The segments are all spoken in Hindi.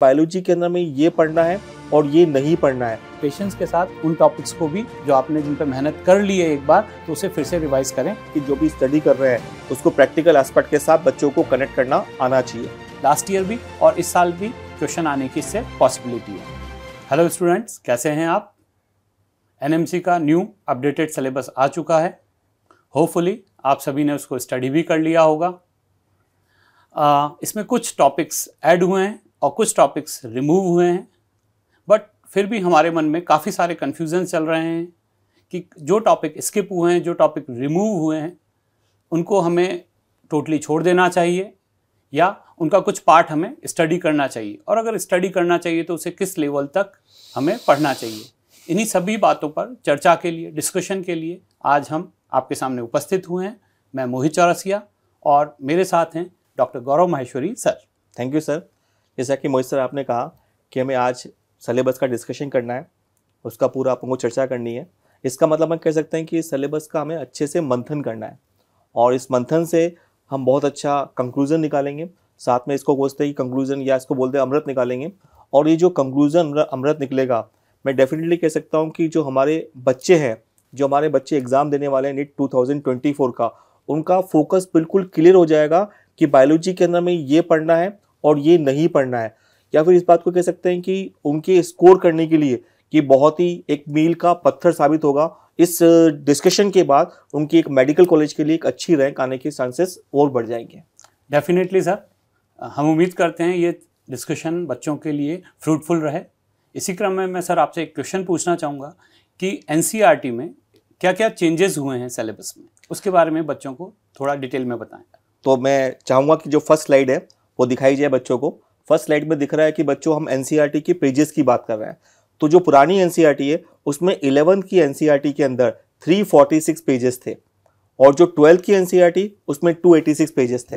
बायोलॉजी के अंदर में ये पढ़ना है और ये नहीं पढ़ना है पेशेंस के साथ उन टॉपिक्स को भी जो आपने जिन पर मेहनत कर ली है एक बार तो उसे फिर से रिवाइज करें कि जो भी स्टडी कर रहे हैं उसको प्रैक्टिकल एस्पेक्ट के साथ बच्चों को कनेक्ट करना आना चाहिए लास्ट ईयर भी और इस साल भी क्वेश्चन आने की इससे पॉसिबिलिटी है हेलो स्टूडेंट्स कैसे हैं आप एनएमसी का न्यू अपडेटेड सिलेबस आ चुका है होपफुली आप सभी ने उसको स्टडी भी कर लिया होगा आ, इसमें कुछ टॉपिक्स ऐड हुए हैं और कुछ टॉपिक्स रिमूव हुए हैं बट फिर भी हमारे मन में काफ़ी सारे कन्फ्यूज़न चल रहे हैं कि जो टॉपिक स्किप हुए हैं जो टॉपिक रिमूव हुए हैं उनको हमें टोटली छोड़ देना चाहिए या उनका कुछ पार्ट हमें स्टडी करना चाहिए और अगर स्टडी करना चाहिए तो उसे किस लेवल तक हमें पढ़ना चाहिए इन्हीं सभी बातों पर चर्चा के लिए डिस्कशन के लिए आज हम आपके सामने उपस्थित हुए हैं मैं मोहित चौरसिया और मेरे साथ हैं doctor Gaurav Maheshwari sir thank you sir जैसा कि मोहित सर आपने कहा कि हमें आज सलेबस का डिस्कशन करना है उसका पूरा आप लोगों चर्चा करनी है इसका मतलब हम कह सकते हैं कि इस सलेबस का हमें अच्छे से मंथन करना है और इस मंथन से हम बहुत अच्छा कंक्लूज़न निकालेंगे साथ में इसको बोलते हैं कंक्लूज़न या इसको बोलते हैं अमृत निकालेंगे और ये जो कंक्लूज़न अमृत निकलेगा मैं डेफिनेटली कह सकता हूँ कि जो हमारे बच्चे हैं जो हमारे बच्चे एग्ज़ाम देने वाले हैं नीट टू का उनका फोकस बिल्कुल क्लियर हो जाएगा कि बायोलॉजी के अंदर में ये पढ़ना है और ये नहीं पढ़ना है या फिर इस बात को कह सकते हैं कि उनके स्कोर करने के लिए कि बहुत ही एक मील का पत्थर साबित होगा इस डिस्कशन के बाद उनकी एक मेडिकल कॉलेज के लिए एक अच्छी रैंक आने के चांसेस और बढ़ जाएंगे डेफिनेटली सर हम उम्मीद करते हैं ये डिस्कशन बच्चों के लिए फ्रूटफुल रहे इसी क्रम में मैं सर आपसे एक क्वेश्चन पूछना चाहूँगा कि एन e में क्या क्या चेंजेस हुए हैं सिलेबस में उसके बारे में बच्चों को थोड़ा डिटेल में बताएं तो मैं चाहूँगा कि जो फर्स्ट स्लाइड है वो दिखाई जाए बच्चों को फर्स्ट स्लाइड में दिख रहा है कि बच्चों हम एन e की पेजेस की बात कर रहे हैं तो जो पुरानी एन e है उसमें इलेवंथ की एन e के अंदर 346 पेजेस थे और जो ट्वेल्थ की एन उसमें 286 पेजेस थे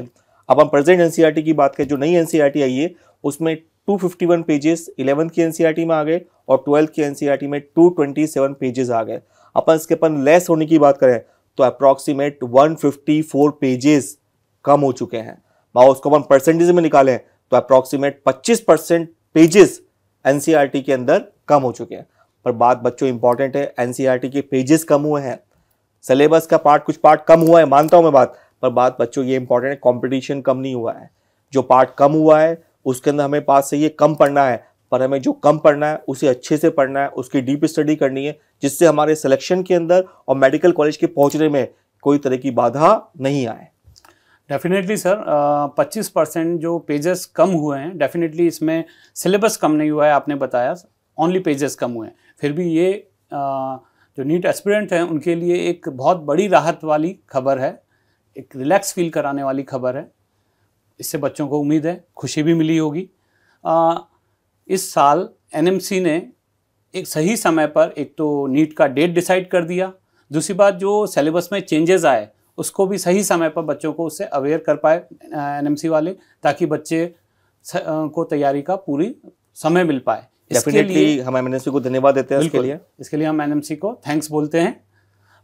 अब हम प्रेजेंट एन की बात करें जो नई एन आई है उसमें 251 पेजेस इलेवंथ की एन में आ गए और ट्वेल्थ की एन में सेवन पेजेस आ गए अपन इसके अपन लेस होने की बात करें तो अप्रॉक्सीमेट फोर पेजेस कम हो चुके हैं और उसको अपन परसेंटेज में निकालें तो अप्रॉक्सीमेट 25 परसेंट पेजेस एनसीईआरटी के अंदर कम हो चुके हैं पर बात बच्चों इंपॉर्टेंट है एनसीईआरटी e के पेजेस कम हुए हैं सिलेबस का पार्ट कुछ पार्ट कम हुआ है मानता हूँ मैं बात पर बात बच्चों ये इंपॉर्टेंट है कॉम्पिटिशन कम नहीं हुआ है जो पार्ट कम हुआ है उसके अंदर हमें पास से ये कम पढ़ना है पर हमें जो कम पढ़ना है उसे अच्छे से पढ़ना है उसकी डीप स्टडी करनी है जिससे हमारे सिलेक्शन के अंदर और मेडिकल कॉलेज के पहुंचने में कोई तरह की बाधा नहीं आए डेफिनेटली सर uh, पच्चीस परसेंट जो पेजेस कम हुए हैं डेफिनेटली इसमें सिलेबस कम नहीं हुआ है आपने बताया ओनली पेजेस कम हुए हैं फिर भी ये आ, uh, जो नीट एस्पिरेंट हैं उनके लिए एक बहुत बड़ी राहत वाली खबर है एक रिलैक्स फील कराने वाली खबर है इससे बच्चों को उम्मीद है खुशी भी मिली होगी आ, uh, इस साल एन ने एक सही समय पर एक तो नीट का डेट डिसाइड कर दिया दूसरी बात जो सिलेबस में चेंजेस आए उसको भी सही समय पर बच्चों को उससे अवेयर कर पाए एनएमसी वाले ताकि बच्चे को तैयारी का पूरी समय मिल पाए इसके लिए हम एमएनएमसी को धन्यवाद देते हैं इसके लिए इसके लिए हम एनएमसी को थैंक्स बोलते हैं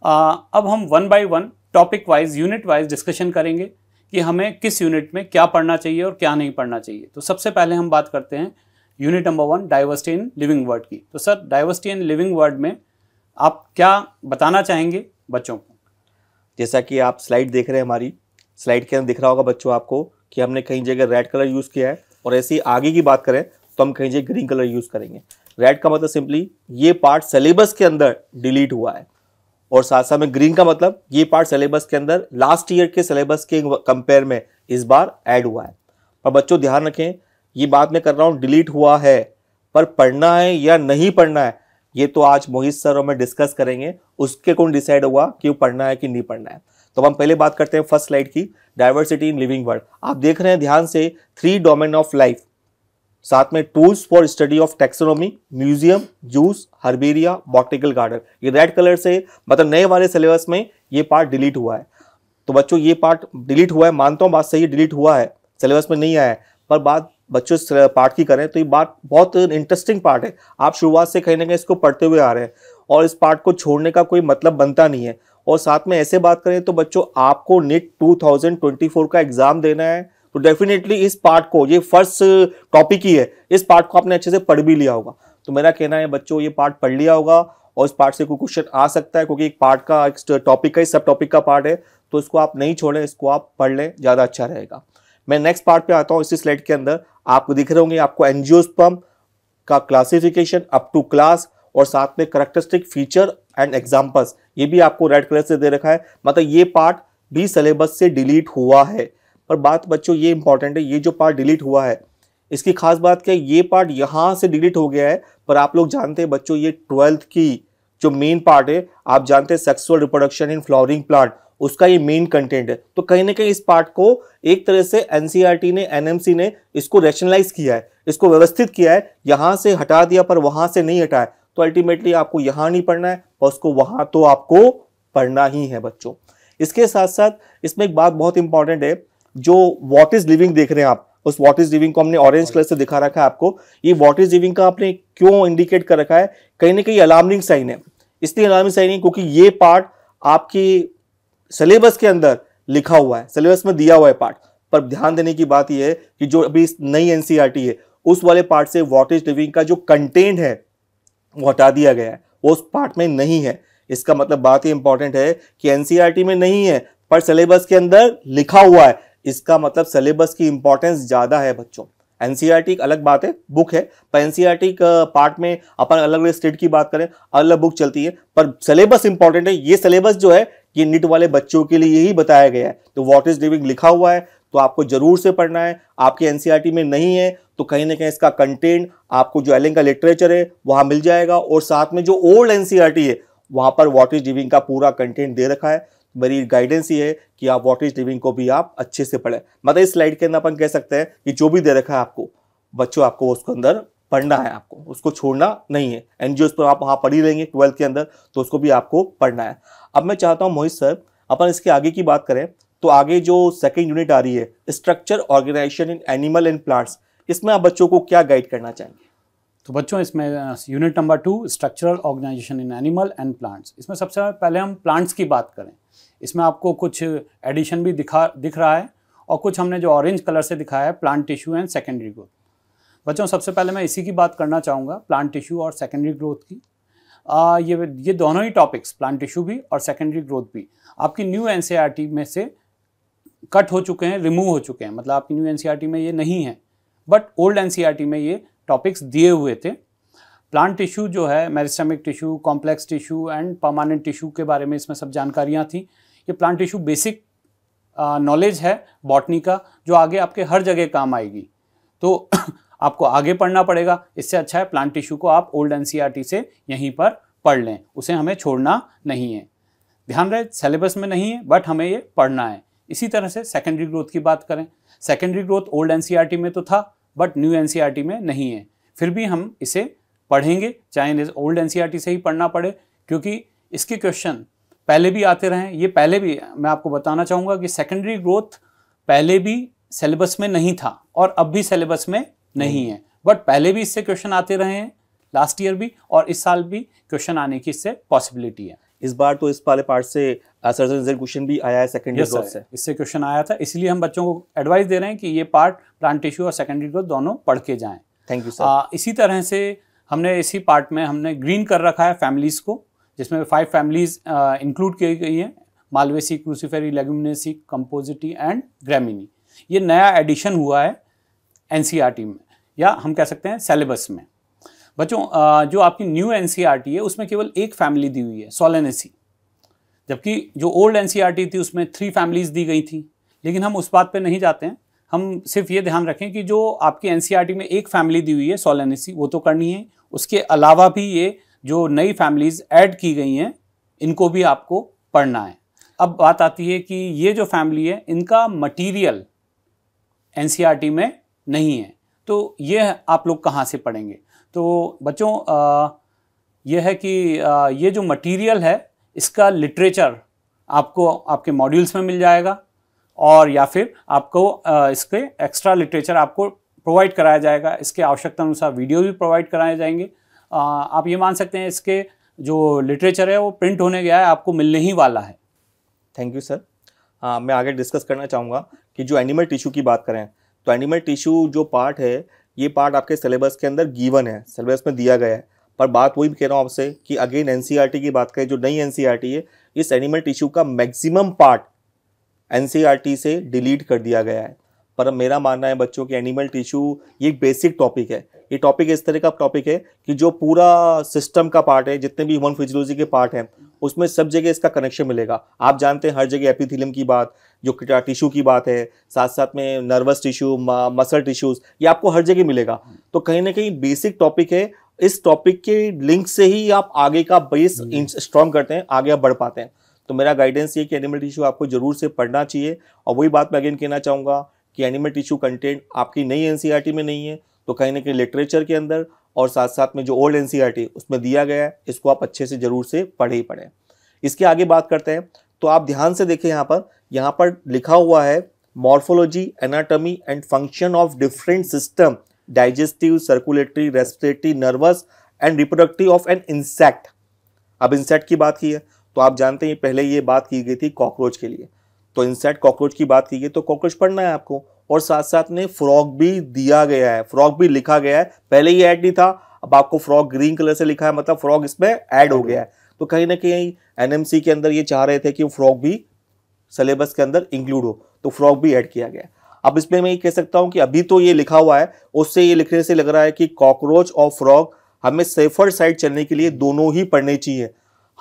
आ, अब हम one by one topic wise unit wise discussion करेंगे कि हमें किस यूनिट में क्या पढ़ना चाहिए और क्या नहीं पढ़ना चाहिए तो सबसे पहले हम बात करते हैं unit number one diversity in living world की तो sir diversity in living world में आप क्या बताना चाहेंगे बच्चों को जैसा कि आप स्लाइड देख रहे हैं हमारी स्लाइड के अंदर दिख रहा होगा बच्चों आपको कि हमने कहीं जगह रेड कलर यूज़ किया है और ऐसी आगे की बात करें तो हम कहीं जगह ग्रीन कलर यूज़ करेंगे रेड का मतलब सिंपली ये पार्ट सिलेबस के अंदर डिलीट हुआ है और साथ साथ में ग्रीन का मतलब ये पार्ट सिलेबस के अंदर लास्ट ईयर के सिलेबस के कंपेयर में इस बार ऐड हुआ है पर बच्चों ध्यान रखें ये बात मैं कर रहा हूँ डिलीट हुआ है पर पढ़ना है या नहीं पढ़ना है ये तो आज मोहित सर और मैं डिस्कस करेंगे उसके कौन डिसाइड होगा कि पढ़ना है कि नहीं पढ़ना है तो हम पहले बात करते हैं फर्स्ट स्लाइड की डाइवर्सिटी इन लिविंग वर्ल्ड आप देख रहे हैं ध्यान से थ्री डोमेन ऑफ लाइफ साथ में tools for study of taxonomy museum zoos herbaria botanical garden ये रेड कलर से मतलब नए वाले सिलेबस में ये पार्ट डिलीट हुआ है तो बच्चों ये पार्ट डिलीट हुआ है मानता हूँ बात सही डिलीट हुआ है सिलेबस में नहीं आया है पर बात बच्चों इस पार्ट की करें तो ये बात बहुत इंटरेस्टिंग पार्ट है आप शुरुआत से कहीं ना कहीं इसको पढ़ते हुए आ रहे हैं और इस पार्ट को छोड़ने का कोई मतलब बनता नहीं है और साथ में ऐसे बात करें तो बच्चों आपको नेट 2024 का एग्ज़ाम देना है तो डेफिनेटली इस पार्ट को ये फर्स्ट टॉपिक ही है इस पार्ट को आपने अच्छे से पढ़ भी लिया होगा तो मेरा कहना है बच्चों ये पार्ट पढ़ लिया होगा और इस पार्ट से कोई क्वेश्चन आ सकता है क्योंकि एक पार्ट का एक टॉपिक का ही सब टॉपिक का पार्ट है तो इसको आप नहीं छोड़ें इसको आप पढ़ लें ज़्यादा अच्छा रहेगा मैं नेक्स्ट पार्ट पे आता हूँ इसी स्लेट के अंदर आपको दिख रहे होंगे आपको एनजियोस्पम का क्लासिफिकेशन अप टू क्लास और साथ में करेक्टरिस्टिक फीचर एंड एग्जाम्पल्स ये भी आपको रेड कलर से दे रखा है मतलब ये पार्ट भी सिलेबस से डिलीट हुआ है पर बात बच्चों ये इंपॉर्टेंट है ये जो पार्ट डिलीट हुआ है इसकी खास बात क्या है ये पार्ट यहाँ से डिलीट हो गया है पर आप लोग जानते हैं बच्चों ये ट्वेल्थ की जो मेन पार्ट है आप जानते हैं sexual reproduction in flowering plant उसका ये मेन कंटेंट है तो कहीं ना कहीं इस पार्ट को एक तरह से एनसीईआरटी e ने एनएमसी ने इसको रैशनलाइज किया है इसको व्यवस्थित किया है यहाँ से हटा दिया पर वहाँ से नहीं हटाया तो अल्टीमेटली आपको यहाँ नहीं पढ़ना है और उसको वहाँ तो आपको पढ़ना ही है बच्चों इसके साथ साथ इसमें एक बात बहुत इंपॉर्टेंट है जो वॉट इज लिविंग देख रहे हैं आप उस वॉट इज लिविंग को हमने ऑरेंज कलर से दिखा रखा है आपको ये वॉट इज लिविंग का आपने क्यों इंडिकेट कर रखा है कहीं ना कहीं अलार्मिंग साइन है इसलिए अलार्मिंग साइन है क्योंकि ये पार्ट आपकी सिलेबस के अंदर लिखा हुआ है सिलेबस में दिया हुआ है पार्ट पर ध्यान देने की बात यह है कि जो अभी नई एनसीईआरटी e है उस वाले पार्ट से वॉट इज लिविंग का जो कंटेंट है वो हटा दिया गया है वो उस पार्ट में नहीं है इसका मतलब बात ही इंपॉर्टेंट है कि एनसीईआरटी e में नहीं है पर सिलेबस के अंदर लिखा हुआ है इसका मतलब सिलेबस की इंपॉर्टेंस ज़्यादा है बच्चों एनसीईआरटी e एक अलग बात है बुक है पर एनसीईआरटी का पार्ट में अपन अलग अलग स्टेट की बात करें अलग बुक चलती है पर सिलेबस इंपॉर्टेंट है ये सिलेबस जो है ये निट वाले बच्चों के लिए यही बताया गया है तो वॉट इज लिविंग लिखा हुआ है तो आपको जरूर से पढ़ना है आपके एनसीईआरटी e में नहीं है तो कहीं ना कहीं इसका कंटेंट आपको जो एलिंग का लिटरेचर है वहां मिल जाएगा और साथ में जो ओल्ड एनसीईआरटी e है वहां पर वॉट इज लिविंग का पूरा कंटेंट दे रखा है मेरी गाइडेंस ये है कि आप वॉट इज लिविंग को भी आप अच्छे से पढ़ें मतलब इस स्लाइड के अंदर अपन कह सकते हैं कि जो भी दे रखा है आपको बच्चों आपको उसके अंदर पढ़ना है आपको उसको छोड़ना नहीं है एन जी पर आप वहाँ पढ़ ही रहेंगे ट्वेल्थ के अंदर तो उसको भी आपको पढ़ना है अब मैं चाहता हूँ मोहित सर अपन इसके आगे की बात करें तो आगे जो सेकेंड यूनिट आ रही है structure organisation in animal and plants इसमें आप बच्चों को क्या गाइड करना चाहेंगे तो बच्चों इसमें unit number two structural organisation in animal and plants इसमें सबसे पहले हम प्लांट्स की बात करें इसमें आपको कुछ एडिशन भी दिखा दिख रहा है और कुछ हमने जो ऑरेंज कलर से दिखाया है plant tissue and secondary growth बच्चों सबसे पहले मैं इसी की बात करना चाहूँगा प्लांट टिश्यू और सेकेंडरी ग्रोथ की आ, ये ये दोनों ही टॉपिक्स प्लांट टिश्यू भी और सेकेंडरी ग्रोथ भी आपकी न्यू एन e में से कट हो चुके हैं रिमूव हो चुके हैं मतलब आपकी न्यू एन e में ये नहीं है बट ओल्ड एन में ये टॉपिक्स दिए हुए थे प्लांट टिश्यू जो है meristematic tissue complex tissue and permanent tissue के बारे में इसमें सब जानकारियाँ थी ये प्लांट टिश्यू बेसिक नॉलेज है बॉटनी का जो आगे आपके हर जगह काम आएगी तो आपको आगे पढ़ना पड़ेगा इससे अच्छा है प्लांट टिश्यू को आप ओल्ड एन e से यहीं पर पढ़ लें उसे हमें छोड़ना नहीं है ध्यान रहे सिलेबस में नहीं है बट हमें ये पढ़ना है इसी तरह से सेकेंडरी ग्रोथ की बात करें सेकेंडरी ग्रोथ ओल्ड एन में तो था बट न्यू एन में नहीं है फिर भी हम इसे पढ़ेंगे चाहे ओल्ड एन e से ही पढ़ना पड़े क्योंकि इसके क्वेश्चन पहले भी आते रहे ये पहले भी मैं आपको बताना चाहूँगा कि सेकेंडरी ग्रोथ पहले भी सिलेबस में नहीं था और अब भी सिलेबस में नहीं है बट पहले भी इससे क्वेश्चन आते रहे हैं लास्ट ईयर भी और इस साल भी क्वेश्चन आने की इससे पॉसिबिलिटी है इस बार तो इस वाले पार्ट से क्वेश्चन भी आया है सेकेंडरी yes, ग्रोथ से इससे क्वेश्चन आया था इसलिए हम बच्चों को एडवाइस दे रहे हैं कि ये पार्ट प्लांट टिश्यू और सेकेंडरी ग्रोथ दोनों पढ़ के जाएं थैंक यू सर इसी तरह से हमने इसी पार्ट में हमने ग्रीन कर रखा है फैमिलीज़ को जिसमें फाइव फैमिलीज इंक्लूड की गई हैं Malvaceae Cruciferae Leguminosae Compositae and Gramineae ये नया एडिशन हुआ है एन e में या हम कह सकते हैं सेलेबस में बच्चों जो आपकी न्यू एन e है उसमें केवल एक फैमिली दी हुई है सोलन जबकि जो ओल्ड एन e थी उसमें थ्री फैमिलीज दी गई थी लेकिन हम उस बात पर नहीं जाते हैं हम सिर्फ ये ध्यान रखें कि जो आपकी एन e में एक फैमिली दी हुई है सोलन वो तो करनी है उसके अलावा भी ये जो नई फैमिलीज ऐड की गई हैं इनको भी आपको पढ़ना है अब बात आती है कि ये जो फैमिली है इनका मटेरियल एन में नहीं है तो ये आप लोग कहाँ से पढ़ेंगे तो बच्चों यह है कि ये जो मटेरियल है इसका लिटरेचर आपको आपके मॉड्यूल्स में मिल जाएगा और या फिर आपको इसके एक्स्ट्रा लिटरेचर आपको प्रोवाइड कराया जाएगा इसके आवश्यकता अनुसार वीडियो भी प्रोवाइड कराए जाएंगे आप ये मान सकते हैं इसके जो लिटरेचर है वो प्रिंट होने गया है आपको मिलने ही वाला है थैंक यू सर मैं आगे डिस्कस करना चाहूँगा कि जो एनिमल टिश्यू की बात करें तो एनिमल टिश्यू जो पार्ट है ये पार्ट आपके सिलेबस के अंदर गिवन है सिलेबस में दिया गया है पर बात वही भी कह रहा हूँ आपसे कि अगेन एन की बात करें जो नई एन है इस एनिमल टिश्यू का मैक्सिमम पार्ट एन से डिलीट कर दिया गया है पर मेरा मानना है बच्चों कि एनिमल टिश्यू ये एक बेसिक टॉपिक है ये टॉपिक इस तरह का टॉपिक है कि जो पूरा सिस्टम का पार्ट है जितने भी ह्यूमन फिजियोलॉजी के पार्ट हैं उसमें सब जगह इसका कनेक्शन मिलेगा आप जानते हैं हर जगह एपिथिलियम की बात जो टिश्यू की बात है साथ साथ में नर्वस टिश्यू मसल टिश्यूज ये आपको हर जगह मिलेगा तो कहीं ना कहीं बेसिक टॉपिक है इस टॉपिक के लिंक से ही आप आगे का बेस स्ट्रॉन्ग हम्म। करते हैं आगे आप बढ़ पाते हैं तो मेरा गाइडेंस ये कि एनिमल टिश्यू आपको जरूर से पढ़ना चाहिए और वही बात मैं अगेन कहना चाहूँगा कि एनिमल टिश्यू कंटेंट आपकी नई एन e में नहीं है तो कहीं ना कहीं लिटरेचर के अंदर और साथ साथ में जो ओल्ड एन उसमें दिया गया है इसको आप अच्छे से ज़रूर से पढ़े ही पढ़ें इसके आगे बात करते हैं तो आप ध्यान से देखें यहाँ पर यहाँ पर लिखा हुआ है morphology anatomy and function of different system digestive circulatory respiratory nervous and reproductive of an insect अब इंसेक्ट की बात की है तो आप जानते हैं पहले ये बात की गई थी कॉकरोच के लिए तो इनसेट कॉकरोच की बात की गई तो कॉकरोच पढ़ना है आपको और साथ साथ में फ्रॉग भी दिया गया है फ्रॉग भी लिखा गया है पहले ही ऐड नहीं था अब आपको फ्रॉग ग्रीन कलर से लिखा है मतलब फ्रॉग इसमें ऐड हो गया है तो कहीं ना कहीं एनएमसी के अंदर ये चाह रहे थे कि फ्रॉग भी सिलेबस के अंदर इंक्लूड हो तो फ्रॉग भी ऐड किया गया अब इसमें मैं ये कह सकता हूँ कि अभी तो ये लिखा हुआ है उससे ये लिखने से लग रहा है कि कॉकरोच और फ्रॉग हमें सेफर साइड चलने के लिए दोनों ही पढ़ने चाहिए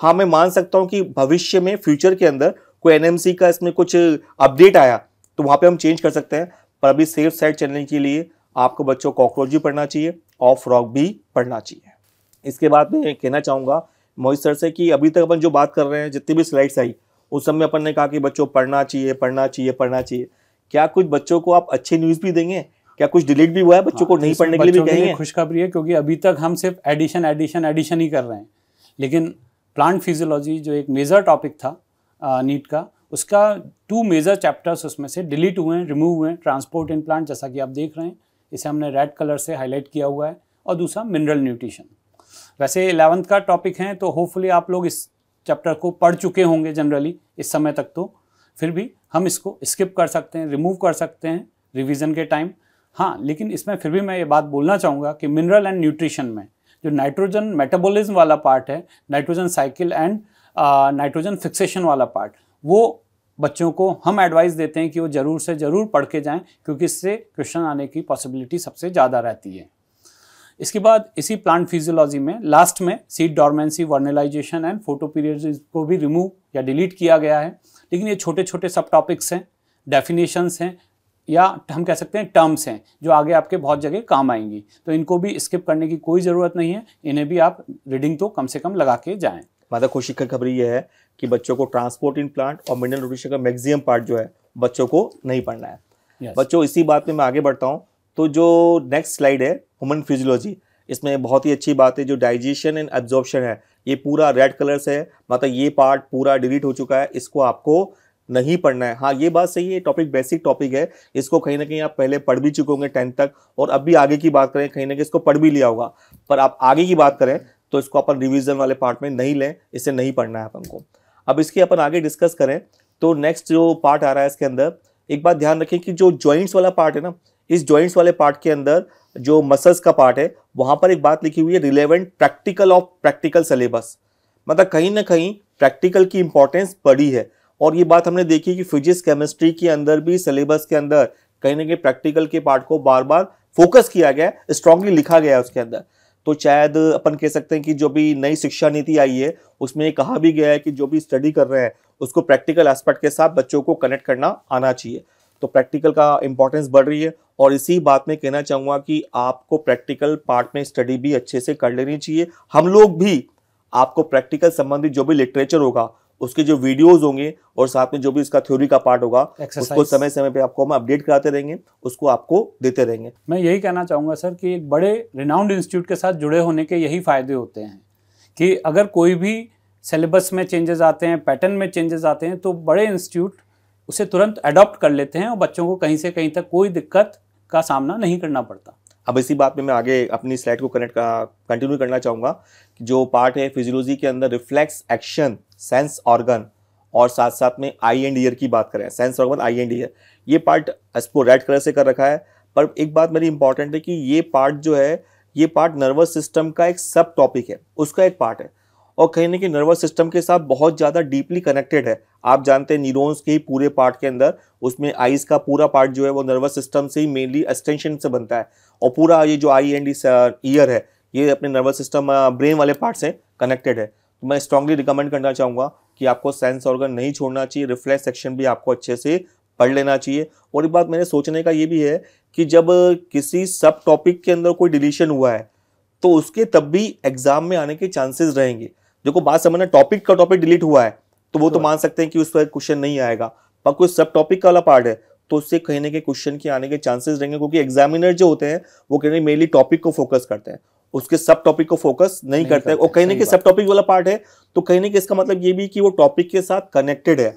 हाँ मैं मान सकता हूँ कि भविष्य में फ्यूचर के अंदर कोई एनएमसी का इसमें कुछ अपडेट आया तो वहाँ पे हम चेंज कर सकते हैं पर अभी सेफ साइड चलने के लिए आपको बच्चों कॉकरोच भी पढ़ना चाहिए और फ्रॉक भी पढ़ना चाहिए इसके बाद मैं कहना चाहूँगा मोहित सर से कि अभी तक अपन जो बात कर रहे हैं जितनी भी स्लाइड्स आई उस समय अपन ने कहा कि बच्चों पढ़ना चाहिए पढ़ना चाहिए पढ़ना चाहिए क्या कुछ बच्चों को आप अच्छी न्यूज़ भी देंगे क्या कुछ डिलीट भी हुआ है बच्चों को हाँ, नहीं तो पढ़ने के लिए भी कहेंगे खुशखबरी है क्योंकि अभी तक हम सिर्फ एडिशन एडिशन एडिशन ही कर रहे हैं लेकिन प्लांट फिजियोलॉजी जो एक मेजर टॉपिक था नीट का उसका टू मेजर चैप्टर्स उसमें से डिलीट हुए हैं रिमूव हुए हैं ट्रांसपोर्ट इन प्लांट जैसा कि आप देख रहे हैं इसे हमने रेड कलर से हाईलाइट किया हुआ है और दूसरा मिनरल न्यूट्रिशन वैसे एलेवंथ का टॉपिक है तो होपफुली आप लोग इस चैप्टर को पढ़ चुके होंगे जनरली इस समय तक तो फिर भी हम इसको स्किप कर सकते हैं रिमूव कर सकते हैं रिविजन के टाइम हाँ लेकिन इसमें फिर भी मैं ये बात बोलना चाहूँगा कि मिनरल एंड न्यूट्रिशन में जो नाइट्रोजन मेटाबॉलिज्म वाला पार्ट है nitrogen cycle and nitrogen fixation वाला पार्ट वो बच्चों को हम एडवाइस देते हैं कि वो ज़रूर से ज़रूर पढ़ के जाएं क्योंकि इससे क्वेश्चन आने की पॉसिबिलिटी सबसे ज़्यादा रहती है इसके बाद इसी प्लांट फिजियोलॉजी में लास्ट में seed dormancy vernalisation and photoperiod को भी रिमूव या डिलीट किया गया है लेकिन ये छोटे छोटे सब टॉपिक्स हैं डेफिनेशंस हैं या हम कह सकते हैं टर्म्स हैं जो आगे आपके बहुत जगह काम आएंगी तो इनको भी स्किप करने की कोई ज़रूरत नहीं है इन्हें भी आप रीडिंग तो कम से कम लगा के जाएँ माता खुशी की खबर यह है कि बच्चों को ट्रांसपोर्ट इन प्लांट और मिनरल न्यूट्रिशन का मैक्सिमम पार्ट जो है बच्चों को नहीं पढ़ना है yes. बच्चों इसी बात में मैं आगे बढ़ता हूँ तो जो नेक्स्ट स्लाइड है ह्यूमन फिजियोलॉजी इसमें बहुत ही अच्छी बात है जो डाइजेशन एंड एब्जॉर्बशन है ये पूरा रेड कलर से है मतलब ये पार्ट पूरा डिलीट हो चुका है इसको आपको नहीं पढ़ना है हाँ ये बात सही है टॉपिक बेसिक टॉपिक है इसको कहीं ना कहीं आप पहले पढ़ भी चुके होंगे टेंथ तक और अब भी आगे की बात करें कहीं ना कहीं इसको पढ़ भी लिया होगा पर आप आगे की बात करें तो इसको अपन रिविजन वाले पार्ट में नहीं लें इसे नहीं पढ़ना है अपन को अब इसकी अपन आगे डिस्कस करें तो नेक्स्ट जो पार्ट आ रहा है इसके अंदर एक बात ध्यान रखें कि जो जॉइंट्स वाला पार्ट है ना इस जॉइंट्स वाले पार्ट के अंदर जो मसल्स का पार्ट है वहाँ पर एक बात लिखी हुई है relevant practical of practical syllabus मतलब कहीं ना कहीं प्रैक्टिकल की इंपॉर्टेंस बढ़ी है और ये बात हमने देखी कि फिजिक्स केमिस्ट्री के अंदर भी सिलेबस के अंदर कहीं ना कहीं प्रैक्टिकल के पार्ट को बार बार फोकस किया गया है स्ट्रांगली लिखा गया है उसके अंदर तो शायद अपन कह सकते हैं कि जो भी नई शिक्षा नीति आई है उसमें कहा भी गया है कि जो भी स्टडी कर रहे हैं उसको प्रैक्टिकल एस्पेक्ट के साथ बच्चों को कनेक्ट करना आना चाहिए तो प्रैक्टिकल का इंपॉर्टेंस बढ़ रही है और इसी बात में कहना चाहूँगा कि आपको प्रैक्टिकल पार्ट में स्टडी भी अच्छे से कर लेनी चाहिए हम लोग भी आपको प्रैक्टिकल संबंधित जो भी लिटरेचर होगा उसके जो वीडियोस होंगे और साथ में जो भी इसका थ्योरी का पार्ट होगा उसको समय समय पे आपको हम अपडेट कराते रहेंगे उसको आपको देते रहेंगे मैं यही कहना चाहूंगा सर कि एक बड़े रिनाउंड इंस्टीट्यूट के साथ जुड़े होने के यही फ़ायदे होते हैं कि अगर कोई भी सिलेबस में चेंजेस आते हैं पैटर्न में चेंजेस आते हैं तो बड़े इंस्टीट्यूट उसे तुरंत अडॉप्ट कर लेते हैं और बच्चों को कहीं से कहीं तक कोई दिक्कत का सामना नहीं करना पड़ता अब इसी बात में मैं आगे अपनी स्लाइड को कनेक्ट कंटिन्यू करना चाहूँगा जो पार्ट है फिजियोलॉजी के अंदर रिफ्लेक्स एक्शन सेंस ऑर्गन और साथ साथ में आई एंड ईयर की बात करें sense organ eye and ear ये पार्ट इसको रेड कलर से कर रखा है पर एक बात मेरी इंपॉर्टेंट है कि ये पार्ट जो है ये पार्ट नर्वस सिस्टम का एक सब टॉपिक है उसका एक पार्ट है और कहीं ना कहीं नर्वस सिस्टम के साथ बहुत ज़्यादा डीपली कनेक्टेड है आप जानते हैं न्यूरॉन्स के ही पूरे पार्ट के अंदर उसमें आईज का पूरा पार्ट जो है वो नर्वस सिस्टम से ही मेनली एक्सटेंशन से बनता है और पूरा ये जो आई एंड ईयर है ये अपने नर्वस सिस्टम ब्रेन वाले पार्ट से कनेक्टेड है मैं स्ट्रांगली रिकमेंड करना चाहूँगा कि आपको सेंस ऑर्गन नहीं छोड़ना चाहिए रिफ्लेक्स सेक्शन भी आपको अच्छे से पढ़ लेना चाहिए और एक बात मैंने सोचने का ये भी है कि जब किसी सब टॉपिक के अंदर कोई डिलीशन हुआ है तो उसके तब भी एग्जाम में आने के चांसेस रहेंगे देखो बात समझना टॉपिक का टॉपिक डिलीट हुआ है तो वो तो मान सकते हैं कि उस पर क्वेश्चन नहीं आएगा पर कोई सब टॉपिक का वाला पार्ट है तो उससे कहीं ना कहीं क्वेश्चन के आने के चांसेस रहेंगे क्योंकि एग्जामिनर जो होते हैं वो कहीं मेनली टॉपिक को फोकस करते हैं उसके सब टॉपिक को फोकस नहीं, नहीं करते वो कहीं ना कहीं सब टॉपिक वाला पार्ट है तो कहीं ना कहीं इसका मतलब ये भी कि वो टॉपिक के साथ कनेक्टेड है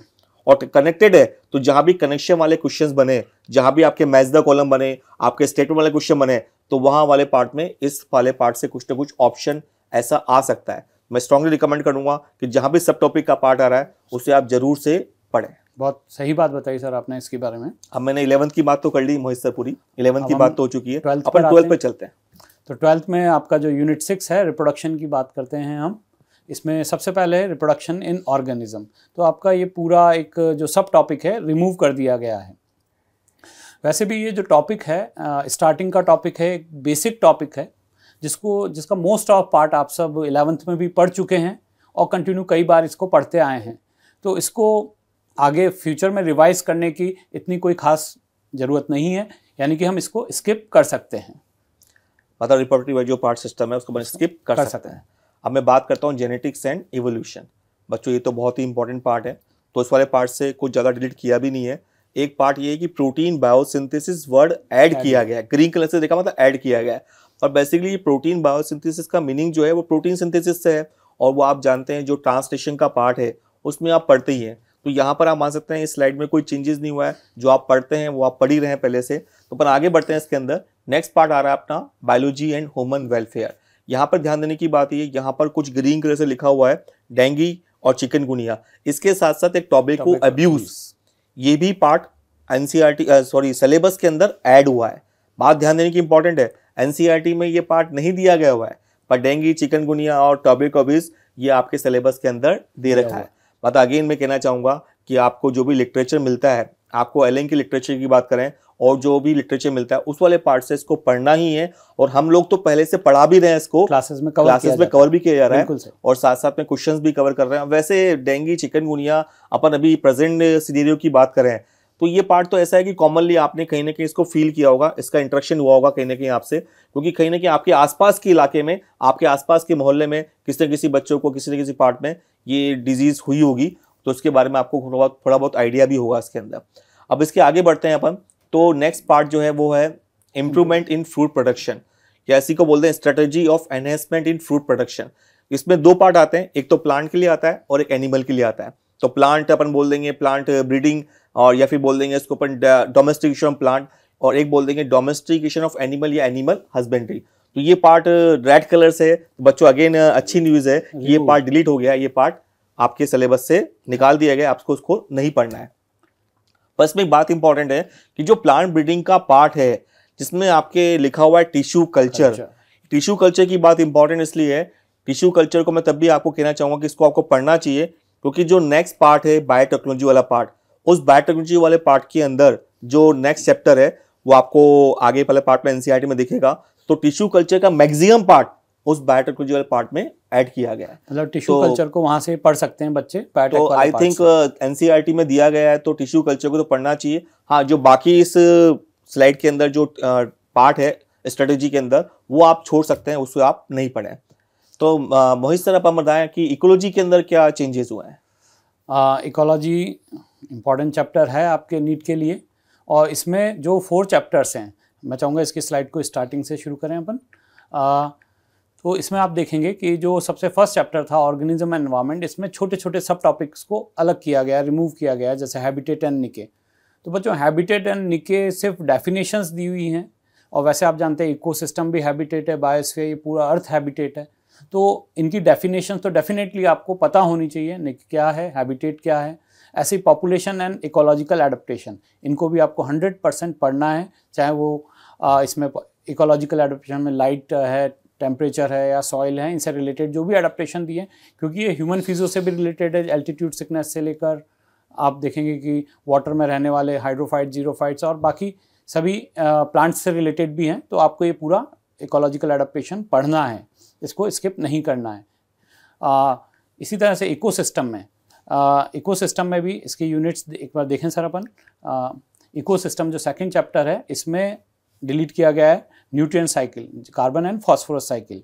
और कनेक्टेड है तो जहां भी कनेक्शन वाले क्वेश्चंस बने जहां भी आपके मैथ द कॉलम बने आपके स्टेटमेंट वाले क्वेश्चन बने तो वहां वाले पार्ट में इस वाले पार्ट से कुछ ना कुछ ऑप्शन ऐसा आ सकता है मैं स्ट्रांगली रिकमेंड करूंगा कि जहां भी सब टॉपिक का पार्ट आ रहा है उसे आप जरूर से पढ़ें बहुत सही बात बताई सर आपने इसके बारे में अब मैंने इलेवंथ की बात तो कर ली मोहित सर पूरी इलेवंथ की बात तो हो चुकी है अपन ट्वेल्थ पर चलते हैं तो ट्वेल्थ में आपका जो यूनिट सिक्स है रिप्रोडक्शन की बात करते हैं हम इसमें सबसे पहले रिप्रोडक्शन इन ऑर्गेनिज्म तो आपका ये पूरा एक जो सब टॉपिक है रिमूव कर दिया गया है वैसे भी ये जो टॉपिक है स्टार्टिंग का टॉपिक है एक बेसिक टॉपिक है जिसको जिसका मोस्ट ऑफ पार्ट आप सब इलेवंथ में भी पढ़ चुके हैं और कंटिन्यू कई बार इसको पढ़ते आए हैं तो इसको आगे फ्यूचर में रिवाइज करने की इतनी कोई खास ज़रूरत नहीं है यानी कि हम इसको स्किप कर सकते हैं मतलब रिपोर्टिव जो पार्ट सिस्टम है उसको मैं स्किप कर, कर सकते हैं अब मैं बात करता हूँ जेनेटिक्स एंड इवोल्यूशन बच्चों ये तो बहुत ही इंपॉर्टेंट पार्ट है तो इस वाले पार्ट से कुछ ज़्यादा डिलीट किया भी नहीं है एक पार्ट ये है कि प्रोटीन बायोसिंथेसिस वर्ड ऐड किया गया है ग्रीन कलर से देखा मतलब ऐड किया गया है और बेसिकली ये प्रोटीन बायोसिंथेसिस का मीनिंग जो है वो प्रोटीन सिंथेसिस से है और वो आप जानते हैं जो ट्रांसलेशन का पार्ट है उसमें आप पढ़ते ही हैं तो यहाँ पर आप मान सकते हैं इस स्लाइड में कोई चेंजेस नहीं हुआ है जो आप पढ़ते हैं वो आप पढ़ ही रहे हैं पहले से तो पर आगे बढ़ते हैं इसके अंदर नेक्स्ट पार्ट आ रहा है अपना बायोलॉजी एंड ह्यूमन वेलफेयर यहाँ पर ध्यान देने की बात ये यहाँ पर कुछ ग्रीन कलर से लिखा हुआ है डेंगी और चिकनगुनिया इसके साथ साथ एक टॉपिक को अब्यूज ये भी पार्ट एन सॉरी सिलेबस के अंदर ऐड हुआ है बात ध्यान देने की इंपॉर्टेंट है एन e में ये पार्ट नहीं दिया गया हुआ है पर डेंगी चिकनगुनिया और टॉबिक अब्यूज ये आपके सिलेबस के अंदर दे रखा है बट अगेन मैं कहना चाहूँगा कि आपको जो भी लिटरेचर मिलता है आपको एलन की लिटरेचर की बात करें और जो भी लिटरेचर मिलता है उस वाले पार्ट से इसको पढ़ना ही है और हम लोग तो पहले से पढ़ा भी रहे हैं इसको क्लासेस में कवर क्लासेस में कवर भी किया जा रहा है और साथ साथ में क्वेश्चन भी कवर कर रहे हैं वैसे डेंगू चिकनगुनिया अपन अभी प्रेजेंट सीनेरियो की बात करें तो ये पार्ट तो ऐसा है कि कॉमनली आपने कहीं ना कहीं इसको फील किया होगा इसका इंट्रेक्शन हुआ होगा कहीं ना कहीं आपसे क्योंकि कहीं ना कहीं आपके आसपास के इलाके में आपके आसपास के मोहल्ले में किसी न किसी बच्चों को किसी न किसी पार्ट में ये डिजीज़ हुई होगी तो उसके बारे में आपको थोड़ा बहुत थोड़ा बहुत आइडिया भी होगा इसके अंदर अब इसके आगे बढ़ते हैं अपन तो नेक्स्ट पार्ट जो है वो है इम्प्रूवमेंट इन फ्रूट प्रोडक्शन या इसी को बोलते हैं strategy of enhancement in fruit production इसमें दो पार्ट आते हैं एक तो प्लांट के लिए आता है और एक एनिमल के लिए आता है तो प्लांट अपन बोल देंगे प्लांट ब्रीडिंग और या फिर बोल देंगे इसको अपन डोमेस्टिकेशन ऑफ प्लांट और एक बोल देंगे डोमेस्टिकेशन ऑफ एनिमल या एनिमल हस्बेंड्री तो ये पार्ट रेड कलर से बच्चों अगेन अच्छी न्यूज़ है कि ये पार्ट डिलीट हो गया ये पार्ट आपके सिलेबस से निकाल दिया गया आपको उसको नहीं पढ़ना है पर इसमें एक बात इंपॉर्टेंट है कि जो प्लांट ब्रीडिंग का पार्ट है जिसमें आपके लिखा हुआ है टिश्यू कल्चर टिश्यू कल्चर की बात इंपॉर्टेंट इसलिए है टिश्यू कल्चर को मैं तब भी आपको कहना चाहूंगा कि इसको आपको पढ़ना चाहिए क्योंकि जो नेक्स्ट पार्ट है बायोटेक्नोलॉजी वाला पार्ट उस बायोटेक्नोलॉजी वाले पार्ट के अंदर जो नेक्स्ट चैप्टर है वो आपको आगे पहले पार्ट में एनसीआरटी e में दिखेगा तो टिश्यू कल्चर का मैक्सिमम पार्ट उस बायोटेक्नोलॉजिकल पार्ट में ऐड किया गया है मतलब टिश्यू तो, कल्चर को वहाँ से पढ़ सकते हैं बच्चे तो आई थिंक एनसीईआरटी में दिया गया है तो टिश्यू कल्चर को तो पढ़ना चाहिए हाँ जो बाकी इस स्लाइड uh, के अंदर जो पार्ट uh, है स्ट्रेटेजी के अंदर वो आप छोड़ सकते हैं उसको आप नहीं पढ़ें तो uh, मोहित सर आप हम बताएं कि इकोलॉजी के अंदर क्या चेंजेस हुए हैं इकोलॉजी इम्पॉर्टेंट चैप्टर है आपके नीट के लिए और इसमें जो फोर चैप्टर्स हैं मैं चाहूँगा इसकी स्लाइड को स्टार्टिंग से शुरू करें अपन तो इसमें आप देखेंगे कि जो सबसे फर्स्ट चैप्टर था ऑर्गेनिज्म एंड इन्वायरमेंट इसमें छोटे छोटे सब टॉपिक्स को अलग किया गया रिमूव किया गया जैसे हैबिटेट एंड निके तो बच्चों हैबिटेट एंड निके सिर्फ डेफिनेशंस दी हुई हैं और वैसे आप जानते हैं इकोसिस्टम भी हैबिटेट है बायोस्फीयर ये पूरा अर्थ हैबिटेट है तो इनकी डेफिनेशन तो डेफिनेटली आपको पता होनी चाहिए क्या है हैबिटेट क्या है ऐसे ही पॉपुलेशन एंड इकोलॉजिकल एडप्टेशन इनको भी आपको 100 परसेंट पढ़ना है चाहे वो इसमें इकोलॉजिकल एडप्टेशन में लाइट है टेम्परेचर है या सॉइल है इनसे रिलेटेड जो भी अडाप्टेशन दिए क्योंकि ये ह्यूमन फिजो से भी रिलेटेड है एल्टीट्यूड सिकनेस से लेकर आप देखेंगे कि वाटर में रहने वाले हाइड्रोफाइट जीरोफाइट्स और बाकी सभी प्लांट्स से रिलेटेड भी हैं तो आपको ये पूरा इकोलॉजिकल एडाप्टेशन पढ़ना है इसको स्किप नहीं करना है आ, इसी तरह से इकोसिस्टम में इकोसिस्टम में भी इसके यूनिट्स एक बार देखें सर अपन इकोसिस्टम जो सेकंड चैप्टर है इसमें डिलीट किया गया है nutrient cycle carbon and phosphorus cycle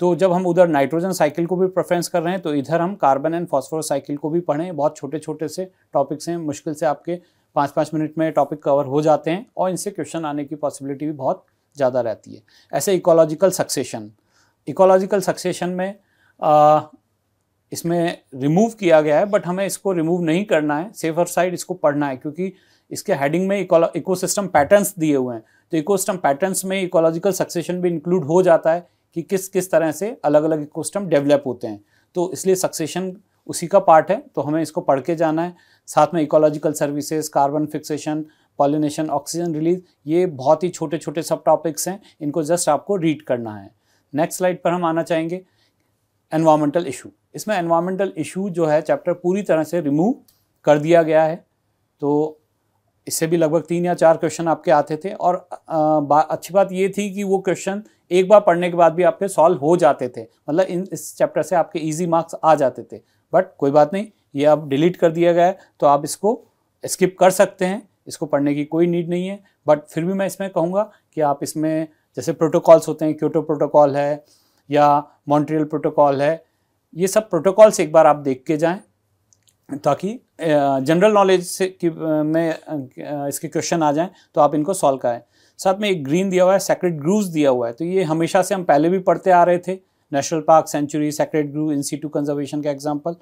तो जब हम उधर नाइट्रोजन साइकिल को भी प्रेफरेंस कर रहे हैं तो इधर हम कार्बन एंड फॉस्फोरस साइकिल को भी पढ़ें बहुत छोटे छोटे से टॉपिक्स हैं मुश्किल से आपके पाँच पाँच मिनट में टॉपिक कवर हो जाते हैं और इनसे क्वेश्चन आने की पॉसिबिलिटी भी बहुत ज़्यादा रहती है ऐसे इकोलॉजिकल सक्सेशन इकोलॉजिकल सक्सेशन में आ, इसमें रिमूव किया गया है बट हमें इसको रिमूव नहीं करना है सेफर साइड इसको पढ़ना है क्योंकि इसके हेडिंग में इको सिस्टम पैटर्न्स दिए हुए हैं तो इको सिस्टम पैटर्न्स में इकोलॉजिकल सक्सेशन भी इंक्लूड हो जाता है कि किस किस तरह से अलग अलग इकोसिस्टम डेवलप होते हैं तो इसलिए सक्सेशन उसी का पार्ट है तो हमें इसको पढ़ के जाना है साथ में ecological services carbon fixation pollination oxygen release ये बहुत ही छोटे छोटे सब टॉपिक्स हैं इनको जस्ट आपको रीड करना है नेक्स्ट स्लाइड पर हम आना चाहेंगे एनवामेंटल इशू इसमें एनवायरमेंटल इशू जो है चैप्टर पूरी तरह से रिमूव कर दिया गया है तो इससे भी लगभग तीन या चार क्वेश्चन आपके आते थे और आ, बा, अच्छी बात ये थी कि वो क्वेश्चन एक बार पढ़ने के बाद भी आपके सॉल्व हो जाते थे मतलब इन इस चैप्टर से आपके ईजी मार्क्स आ जाते थे बट कोई बात नहीं ये अब डिलीट कर दिया गया है तो आप इसको स्किप कर सकते हैं इसको पढ़ने की कोई नीड नहीं है बट फिर भी मैं इसमें कहूँगा कि आप इसमें जैसे प्रोटोकॉल्स होते हैं क्योटो प्रोटोकॉल है या मॉन्ट्रियल प्रोटोकॉल है ये सब प्रोटोकॉल्स एक बार आप देख के जाएँ ताकि जनरल नॉलेज से की में इसके क्वेश्चन आ जाएं तो आप इनको सॉल्व करें साथ में एक ग्रीन दिया हुआ है सेक्रेट ग्रूव दिया हुआ है तो ये हमेशा से हम पहले भी पढ़ते आ रहे थे national park sanctuary sacred in institute conservation का एग्जाम्पल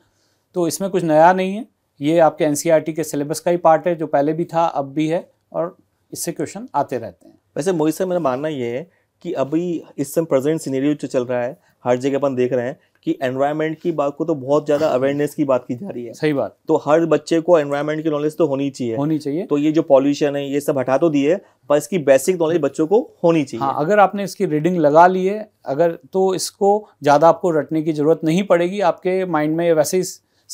तो इसमें कुछ नया नहीं है ये आपके एन e के सिलेबस का ही पार्ट है जो पहले भी था अब भी है और इससे क्वेश्चन आते रहते हैं वैसे मोहित सर मेरा मानना ये है कि अभी इस समय प्रेजेंट सीनेरियो जो चल रहा है हर जगह अपन देख रहे हैं कि एनवायरमेंट की बात को तो बहुत ज्यादा अवेयरनेस की बात की जा रही है सही बात तो हर बच्चे को एनवायरमेंट की नॉलेज तो होनी चाहिए होनी चाहिए तो ये जो पॉल्यूशन है ये सब हटा तो दिए पर इसकी बेसिक नॉलेज बच्चों को होनी चाहिए हाँ, अगर आपने इसकी रीडिंग लगा ली है अगर तो इसको ज्यादा आपको रटने की जरूरत नहीं पड़ेगी आपके माइंड में वैसे ही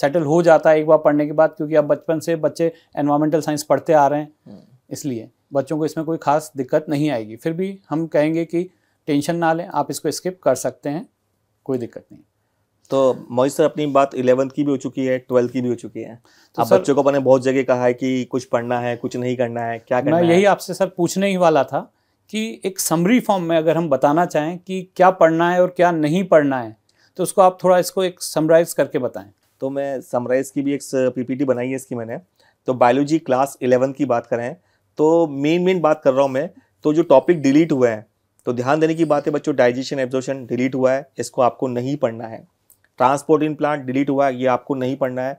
सेटल हो जाता है एक बार पढ़ने के बाद क्योंकि आप बचपन से बच्चे एनवायरमेंटल साइंस पढ़ते आ रहे हैं हम्म। इसलिए बच्चों को इसमें कोई खास दिक्कत नहीं आएगी फिर भी हम कहेंगे कि टेंशन ना लें आप इसको स्किप कर सकते हैं कोई दिक्कत नहीं तो मोहित सर अपनी बात इलेवंथ की भी हो चुकी है ट्वेल्थ की भी हो चुकी है तो आप सर, बच्चों को मैंने बहुत जगह कहा है कि कुछ पढ़ना है कुछ नहीं करना है क्या करना मैं यही आपसे सर पूछने ही वाला था कि एक समरी फॉर्म में अगर हम बताना चाहें कि क्या पढ़ना है और क्या नहीं पढ़ना है तो उसको आप थोड़ा इसको एक समराइज करके बताएं तो मैं समराइज की भी एक पीपीटी बनाई है इसकी मैंने तो बायोलॉजी क्लास इलेवन की बात करें तो मेन मेन बात कर रहा हूँ मैं तो जो टॉपिक डिलीट हुए हैं तो ध्यान देने की बात है बच्चों डाइजेशन एब्जॉर्शन डिलीट हुआ है इसको आपको नहीं पढ़ना है ट्रांसपोर्ट इन प्लांट डिलीट हुआ है ये आपको नहीं पढ़ना है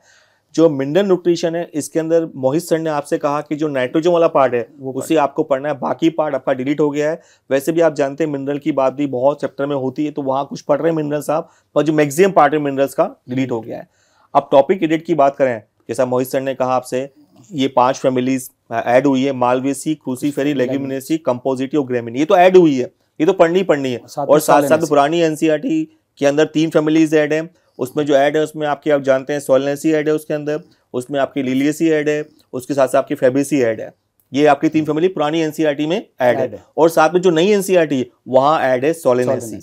जो मिनरल न्यूट्रिशन है इसके अंदर मोहित सर ने आपसे कहा कि जो नाइट्रोजन वाला पार्ट है वो उसे आपको पढ़ना है बाकी पार्ट आपका डिलीट हो गया है वैसे भी आप जानते हैं मिनरल की बात भी बहुत चैप्टर में होती है तो वहाँ कुछ पढ़ रहे हैं मिनरल्स आप पर जो मैक्सिमम पार्ट है मिनरल्स का डिलीट हो गया है अब टॉपिक एडिट की बात करें जैसा मोहित सर ने कहा आपसे ये पाँच फैमिलीज ऐड हुई है मालवेसी क्रूसीफेरी लेग्यूमिनेसी कंपोजिटी और ग्रेमिनी ये तो ऐड हुई है ये तो पढ़नी पढ़नी है और साथ साथ पुरानी एनसीआरटी के अंदर तीन फैमिलीज ऐड हैं उसमें जो ऐड है उसमें आपके आप जानते हैं सोलनेसी ऐड है उसके अंदर उसमें आपकी लिलियसी ऐड है उसके साथ साथ आपकी फेबिसी ऐड है ये आपकी तीन फैमिली पुरानी एनसीईआरटी e में ऐड है।, है और साथ में जो नई एनसीईआरटी e है वहाँ ऐड है सोलेनेसी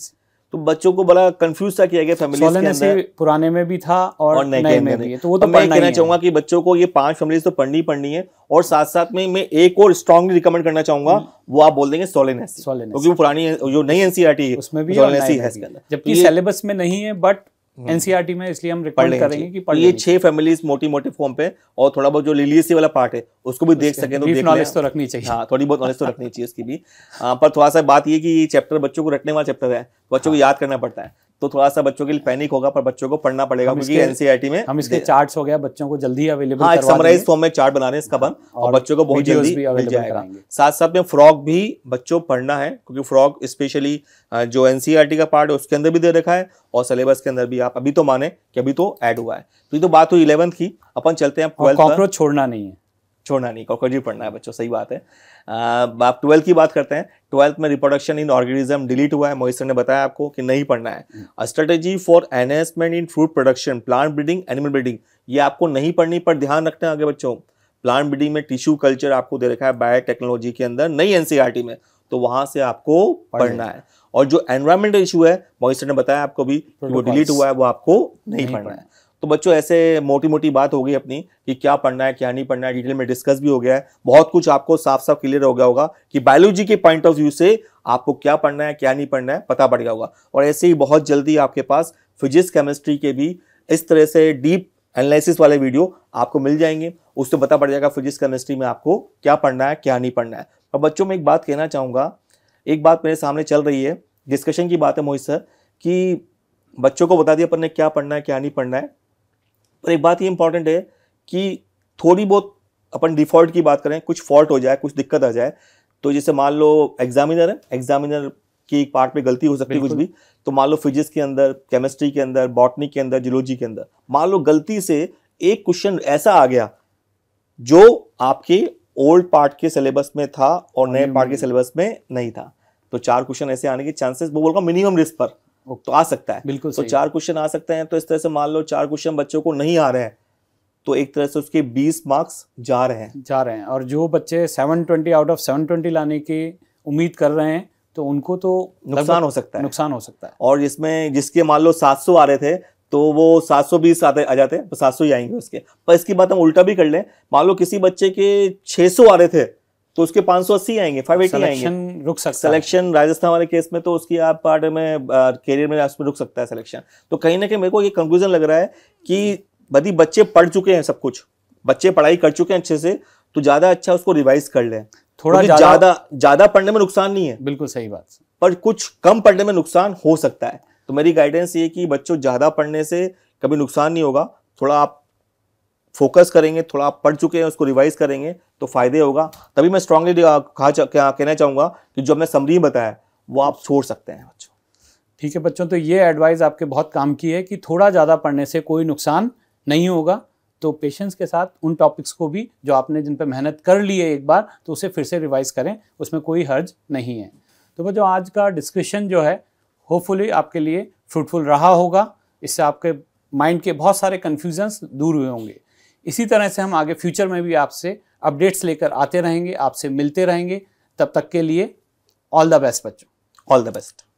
तो बच्चों को बड़ा कंफ्यूज सा किया गया फैमिली पुराने में भी था और, और नए, नए में, में भी तो वो तो मैं कहना चाहूंगा कि बच्चों को ये पांच फैमिलीज तो पढ़नी पढ़नी है और साथ साथ में मैं एक और स्ट्रांगली रिकमेंड करना चाहूंगा हम्म। वो आप बोल देंगे सोलेन क्योंकि वो पुरानी जो नई एनसीआरटी है e उसमें भी है जबकि सिलेबस तो में नहीं है बट हम्म। एनसीआरटी में इसलिए हम रिकमेंड करेंगे कि पढ़ ये छह फैमिलीज मोटी मोटी फॉर्म पे और थोड़ा बहुत जो लिलियसी वाला पार्ट है उसको भी देख सके तो देख नॉलेज तो रखनी चाहिए हाँ थोड़ी बहुत नॉलेज तो रखनी चाहिए उसकी भी हाँ, पर थोड़ा सा बात ये कि ये चैप्टर बच्चों को रटने वाला चैप्टर है बच्चों को हाँ। याद करना पड़ता है तो थोड़ा सा बच्चों के लिए पैनिक होगा पर बच्चों को पढ़ना पड़ेगा क्योंकि एनसीईआरटी में हम इसके चार्ट्स हो गया बच्चों को जल्दी अवेलेबल हाँ, समराइज फॉर्म में चार्ट बना रहे हैं इसका बन और बच्चों को बहुत जल्दी मिल जाएगा साथ साथ में फ्रॉग भी बच्चों पढ़ना है क्योंकि फ्रॉग स्पेशली जो एनसीईआरटी का पार्ट है उसके अंदर भी दे रखा है और सिलेबस के अंदर भी आप अभी तो माने कि अभी तो ऐड हुआ है तो ये तो बात हुई इलेवंथ की अपन चलते हैं ट्वेल्थ छोड़ना नहीं है छोड़ना नहीं कॉकरोच पढ़ना है बच्चों सही बात है आप ट्वेल्थ की बात करते हैं ट्वेल्थ में रिप्रोडक्शन इन ऑर्गेनिज्म डिलीट हुआ है मोहित सर ने बताया आपको कि नहीं पढ़ना है strategy for enhancement in fruit production plant breeding animal breeding ये आपको नहीं पढ़नी पर ध्यान रखते हैं आगे बच्चों प्लांट ब्रीडिंग में टिश्यू कल्चर आपको दे रखा है बायोटेक्नोलॉजी के अंदर नई एनसीईआरटी e में तो वहां से आपको पढ़ना है और जो एनवायरमेंटल इशू है मोहिस्टर ने बताया आपको भी वो डिलीट हुआ है वो आपको नहीं पढ़ना है तो बच्चों ऐसे मोटी मोटी बात हो गई अपनी कि क्या पढ़ना है क्या नहीं पढ़ना है डिटेल में डिस्कस भी हो गया है बहुत कुछ आपको साफ साफ क्लियर हो गया होगा कि बायोलॉजी के पॉइंट ऑफ व्यू से आपको क्या पढ़ना है क्या नहीं पढ़ना है पता पड़ गया होगा और ऐसे ही बहुत जल्दी आपके पास फिजिक्स केमिस्ट्री के भी इस तरह से डीप एनालिसिस वाले वीडियो आपको मिल जाएंगे उससे पता पड़ जाएगा फिजिक्स केमिस्ट्री में आपको क्या पढ़ना है क्या नहीं पढ़ना है और बच्चों में एक बात कहना चाहूँगा एक बात मेरे सामने चल रही है डिस्कशन की बात है मोहित सर कि बच्चों को बता दिया अपन ने क्या पढ़ना है क्या नहीं पढ़ना है पर एक बात ये इंपॉर्टेंट है कि थोड़ी बहुत अपन डिफॉल्ट की बात करें कुछ फॉल्ट हो जाए कुछ दिक्कत आ जाए तो जैसे मान लो एग्जामिनर है एग्जामिनर की एक पार्ट में गलती हो सकती है कुछ भी तो मान लो फिजिक्स के अंदर केमिस्ट्री के अंदर बॉटनी के अंदर जियोलॉजी के अंदर मान लो गलती से एक क्वेश्चन ऐसा आ गया जो आपके ओल्ड पार्ट के सिलेबस में था और नए पार्ट हम्म। के सिलेबस में नहीं था तो चार क्वेश्चन ऐसे आने के चांसेस वो बोलगा मिनिमम रिस्क पर तो आ सकता है बिल्कुल तो चार क्वेश्चन आ सकते हैं तो इस तरह से मान लो चार क्वेश्चन बच्चों को नहीं आ रहे हैं तो एक तरह से उसके 20 मार्क्स जा रहे हैं जा रहे हैं और जो बच्चे 720 आउट ऑफ 720 लाने की उम्मीद कर रहे हैं तो उनको तो नुकसान हो सकता है नुकसान हो सकता है और जिसमें जिसके मान लो 700 आ रहे थे तो वो 720 आते आ जाते हैं तो 700 ही आएंगे उसके पर इसकी बात हम उल्टा भी कर लें मान लो किसी बच्चे के 600 आ रहे थे तो उसके 580 आएंगे 580 आएंगे रुक सकता सिलेक्शन राजस्थान वाले केस में तो उसकी आप पार्ट में करियर में उसमें रुक सकता है सिलेक्शन तो कहीं ना कहीं मेरे को ये कंक्लूजन लग रहा है कि यदि बच्चे पढ़ चुके हैं सब कुछ बच्चे पढ़ाई कर चुके हैं अच्छे से तो ज्यादा अच्छा उसको रिवाइज कर लें थोड़ा ज्यादा ज्यादा पढ़ने में नुकसान नहीं है बिल्कुल सही बात पर कुछ कम पढ़ने में नुकसान हो सकता है तो मेरी गाइडेंस ये कि बच्चों ज्यादा पढ़ने से कभी नुकसान नहीं होगा थोड़ा आप फोकस करेंगे थोड़ा आप पढ़ चुके हैं उसको रिवाइज करेंगे तो फायदे होगा तभी मैं स्ट्रांगली कहा कहना चाहूँगा कि जो हमने समरी बताया वो आप छोड़ सकते हैं बच्चों ठीक है बच्चों तो ये एडवाइस आपके बहुत काम की है कि थोड़ा ज़्यादा पढ़ने से कोई नुकसान नहीं होगा तो पेशेंस के साथ उन टॉपिक्स को भी जो आपने जिन पर मेहनत कर ली है एक बार तो उसे फिर से रिवाइज करें उसमें कोई हर्ज नहीं है तो बच्चों आज का डिस्कशन जो है होपफुली आपके लिए फ्रूटफुल रहा होगा इससे आपके माइंड के बहुत सारे कन्फ्यूजन्स दूर हुए होंगे इसी तरह से हम आगे फ्यूचर में भी आपसे अपडेट्स लेकर आते रहेंगे आपसे मिलते रहेंगे तब तक के लिए ऑल द बेस्ट बच्चों ऑल द बेस्ट